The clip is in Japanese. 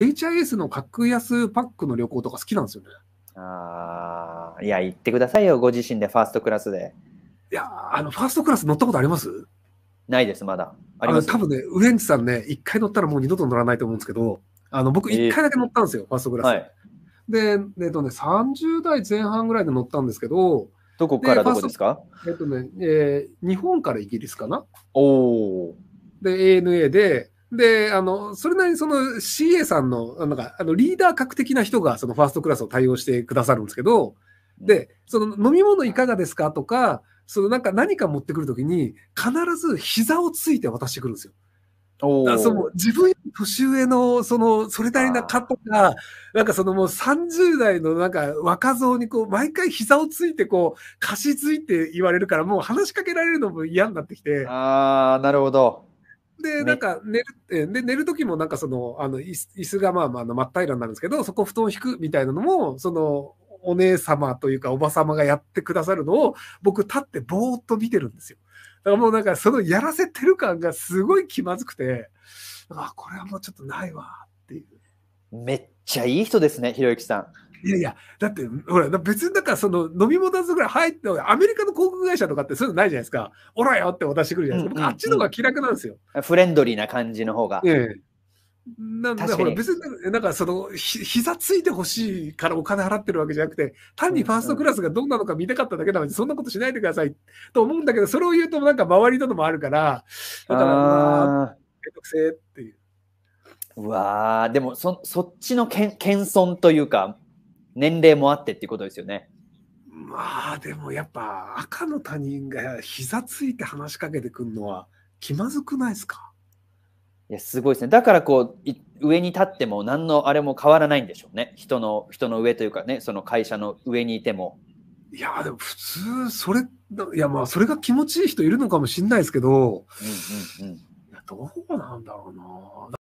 HIS の格安パックの旅行とか好きなんですよね。ああ、いや、行ってくださいよ、ご自身でファーストクラスで。いや、あの、ファーストクラス乗ったことありますないです、まだ。あります多分ね、ウエンツさんね、一回乗ったらもう二度と乗らないと思うんですけど、あの僕、一回だけ乗ったんですよ、えー、ファーストクラス。はい、で、えっとね、30代前半ぐらいで乗ったんですけど、どこからどこですかえっとね、えー、日本からイギリスかな。おお。で、ANA で、で、あの、それなりにその CA さんの、なんか、あの、リーダー格的な人が、そのファーストクラスを対応してくださるんですけど、で、その飲み物いかがですかとか、そのなんか何か持ってくるときに、必ず膝をついて渡してくるんですよ。その自分より年上の、その、それなりな方が、なんかそのもう30代のなんか若造にこう、毎回膝をついてこう、貸し付いて言われるから、もう話しかけられるのも嫌になってきて。ああ、なるほど。で、なんか寝るっで、寝る時もなんかその、あの、椅子がまあまあ、真っ平らになるんですけど、そこ布団を引くみたいなのも、その、お姉様というかおば様がやってくださるのを、僕立ってぼーっと見てるんですよ。だからもうなんかそのやらせてる感がすごい気まずくて、あ、これはもうちょっとないわっていう。めっちゃいい人ですね、ひろゆきさん。いやいや、だって、ほら、別にだからその飲み物ぐらい入って、アメリカの航空会社とかってそういうのないじゃないですか。おらよって渡してくるじゃないですか。うんうんうん、あっちの方が気楽なんですよ。フレンドリーな感じの方が。ええなんだほら別になんかそのひ膝ついてほしいからお金払ってるわけじゃなくて単にファーストクラスがどんなのか見たかっただけなのにそんなことしないでくださいと思うんだけどそれを言うとなんか周りとのもあるからだからめんくせえっていう。うわでもそそっちのけん謙遜というか年齢もあってっていうことですよね。まあでもやっぱ赤の他人が膝ついて話しかけてくるのは気まずくないですかいやすごいですねだからこう上に立っても何のあれも変わらないんでしょうね人の人の上というかねその会社の上にいてもいやでも普通それいやまあそれが気持ちいい人いるのかもしれないですけど、うんうんうん、どうなんだろうな